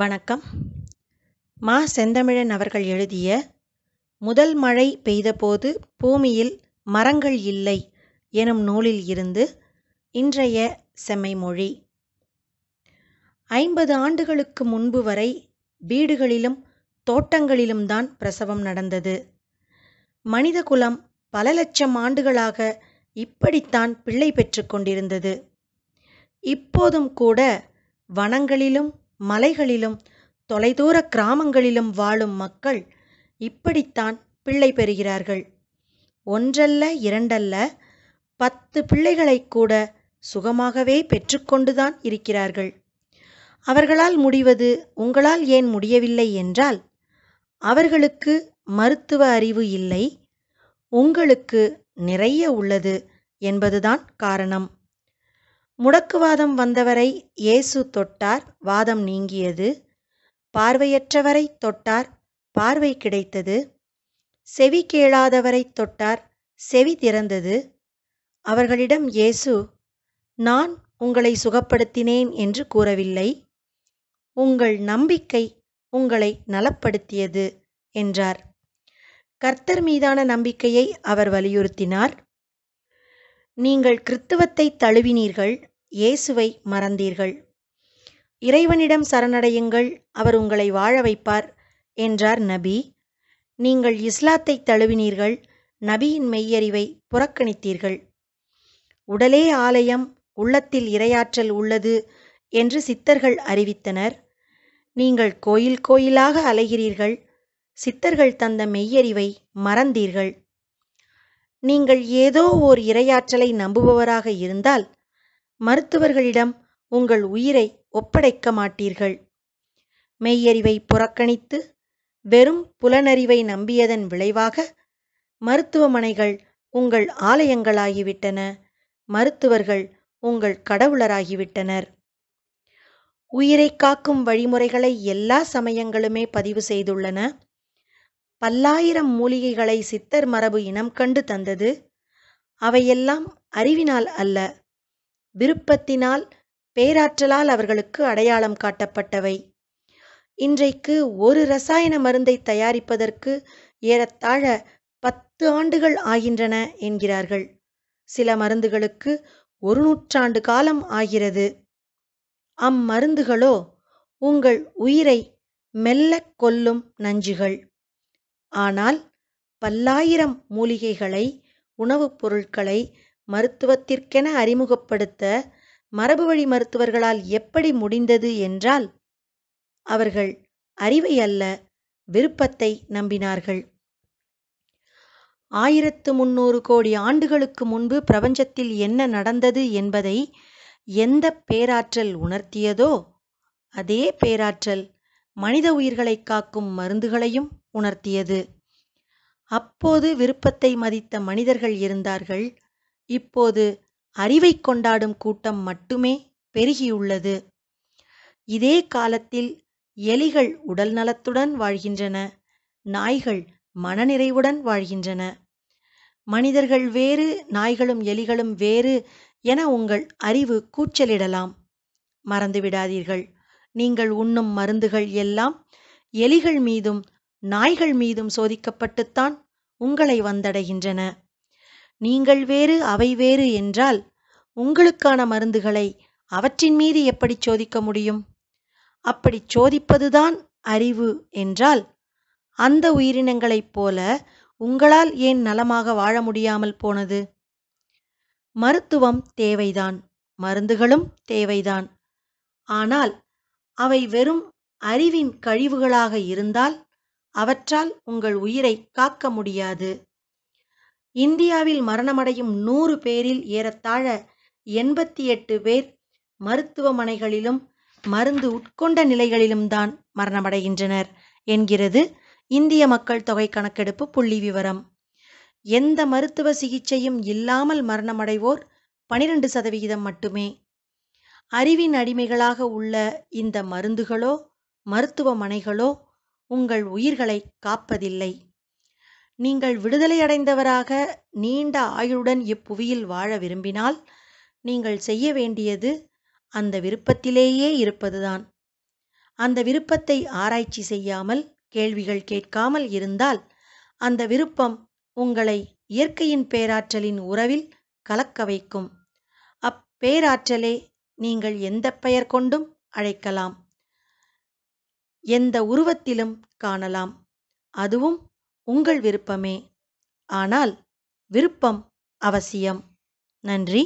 வணக்கம் மா செந்தமிழன் அவர்கள் எழுதிய முதல் மழை பெய்தபோது பூமியில் மரங்கள் இல்லை எனும் நூலில் இருந்து இன்றைய செம்மை மொழி ஐம்பது ஆண்டுகளுக்கு முன்பு வரை வீடுகளிலும் தோட்டங்களிலும் தான் பிரசவம் நடந்தது மனித குலம் பல லட்சம் ஆண்டுகளாக இப்படித்தான் பிள்ளை பெற்று கொண்டிருந்தது இப்போதும் கூட வனங்களிலும் மலைகளிலும் தொலைதூர கிராமங்களிலும் வாழும் மக்கள் இப்படித்தான் பிள்ளை பெறுகிறார்கள் ஒன்றல்ல இரண்டல்ல பத்து பிள்ளைகளை கூட சுகமாகவே பெற்றுக்கொண்டுதான் இருக்கிறார்கள் அவர்களால் முடிவது உங்களால் ஏன் முடியவில்லை என்றால் அவர்களுக்கு மருத்துவ அறிவு இல்லை உங்களுக்கு நிறைய உள்ளது என்பதுதான் காரணம் முடக்குவாதம் வந்தவரை இயேசு தொட்டார் வாதம் நீங்கியது பார்வையற்றவரை தொட்டார் பார்வை கிடைத்தது செவி கேளாதவரை தொட்டார் செவி திறந்தது அவர்களிடம் இயேசு நான் உங்களை சுகப்படுத்தினேன் என்று கூறவில்லை உங்கள் நம்பிக்கை உங்களை நலப்படுத்தியது என்றார் கர்த்தர் மீதான நம்பிக்கையை அவர் வலியுறுத்தினார் நீங்கள் கிறித்துவத்தை தழுவினீர்கள் இயேசுவை மறந்தீர்கள் இறைவனிடம் சரணடையுங்கள் அவர் உங்களை வாழ வைப்பார் என்றார் நபி நீங்கள் இஸ்லாத்தை தழுவினீர்கள் நபியின் மெய்யறிவை புறக்கணித்தீர்கள் உடலே ஆலயம் உள்ளத்தில் இரையாற்றல் உள்ளது என்று சித்தர்கள் அறிவித்தனர் நீங்கள் கோயில் கோயிலாக அலைகிறீர்கள் சித்தர்கள் தந்த மெய்யறிவை மறந்தீர்கள் நீங்கள் ஏதோ ஓர் இரையாற்றலை நம்புபவராக இருந்தால் மருத்துவர்களிடம் உங்கள் உயிரை ஒப்படைக்க மாட்டீர்கள் மெய்யறிவை புறக்கணித்து வெறும் புலனறிவை நம்பியதன் விளைவாக மருத்துவமனைகள் உங்கள் ஆலயங்களாகிவிட்டன மருத்துவர்கள் உங்கள் கடவுளராகிவிட்டனர் உயிரை காக்கும் வழிமுறைகளை எல்லா சமயங்களுமே பதிவு செய்துள்ளன பல்லாயிரம் மூலிகைகளை சித்தர் மரபு இனம் கண்டு தந்தது அவையெல்லாம் அறிவினால் அல்ல விருப்பத்தினால் பேராற்றலால் அவர்களுக்கு அடையாளம் காட்டப்பட்டவை இன்றைக்கு ஒரு ரசாயன மருந்தை தயாரிப்பதற்கு ஏறத்தாழ பத்து ஆண்டுகள் ஆகின்றன என்கிறார்கள் சில மருந்துகளுக்கு ஒரு நூற்றாண்டு காலம் ஆகிறது அம்மருந்துகளோ உங்கள் உயிரை மெல்ல கொல்லும் நஞ்சுகள் ஆனால் பல்லாயிரம் மூலிகைகளை உணவுப் பொருட்களை மருத்துவத்திற்கென அறிமுகப்படுத்த மரபுவழி மருத்துவர்களால் எப்படி முடிந்தது என்றால் அவர்கள் அறிவை அல்ல விருப்பத்தை நம்பினார்கள் ஆயிரத்து முன்னூறு கோடி ஆண்டுகளுக்கு முன்பு பிரபஞ்சத்தில் என்ன நடந்தது என்பதை எந்த பேராற்றல் உணர்த்தியதோ அதே பேராற்றல் மனித உயிர்களை காக்கும் மருந்துகளையும் உணர்த்தியது அப்போது விருப்பத்தை மதித்த மனிதர்கள் இருந்தார்கள் இப்போது அறிவை கொண்டாடும் கூட்டம் மட்டுமே பெருகியுள்ளது இதே காலத்தில் எலிகள் உடல் நலத்துடன் வாழ்கின்றன நாய்கள் மனநிறைவுடன் வாழ்கின்றன மனிதர்கள் வேறு நாய்களும் எலிகளும் வேறு என உங்கள் அறிவு கூச்சலிடலாம் மறந்துவிடாதீர்கள் நீங்கள் உண்ணும் மருந்துகள் எல்லாம் எலிகள் மீதும் நாய்கள் மீதும் சோதிக்கப்பட்டுத்தான் உங்களை வந்தடைகின்றன நீங்கள் வேறு அவை வேறு என்றால் உங்களுக்கான மருந்துகளை அவற்றின் மீது எப்படி சோதிக்க முடியும் அப்படி சோதிப்பதுதான் அறிவு என்றால் அந்த உயிரினங்களைப் போல உங்களால் ஏன் நலமாக வாழ முடியாமல் போனது மருத்துவம் தேவைதான் மருந்துகளும் தேவைதான் ஆனால் அவை வெறும் அறிவின் கழிவுகளாக இருந்தால் அவற்றால் உங்கள் உயிரை காக்க முடியாது இந்தியாவில் மரணமடையும் நூறு பேரில் ஏறத்தாழ எண்பத்தி எட்டு பேர் மருத்துவமனைகளிலும் மருந்து உட்கொண்ட நிலைகளிலும் தான் மரணமடைகின்றனர் என்கிறது இந்திய மக்கள் தொகை கணக்கெடுப்பு புள்ளி விவரம் எந்த மருத்துவ சிகிச்சையும் இல்லாமல் மரணமடைவோர் பனிரெண்டு சதவிகிதம் மட்டுமே அறிவின் அடிமைகளாக உள்ள இந்த மருந்துகளோ மருத்துவமனைகளோ உங்கள் உயிர்களை காப்பதில்லை நீங்கள் விடுதலையடைந்தவராக நீண்ட ஆயுளுடன் இப்புவியில் வாழ விரும்பினால் நீங்கள் செய்ய வேண்டியது அந்த விருப்பத்திலேயே இருப்பதுதான் அந்த விருப்பத்தை ஆராய்ச்சி செய்யாமல் கேள்விகள் கேட்காமல் இருந்தால் அந்த விருப்பம் உங்களை இயற்கையின் பேராற்றலின் உறவில் கலக்க வைக்கும் அப்பேராற்றலே நீங்கள் எந்த பெயர் கொண்டும் அழைக்கலாம் எந்த உருவத்திலும் காணலாம் அதுவும் உங்கள் விருப்பமே ஆனால் விருப்பம் அவசியம் நன்றி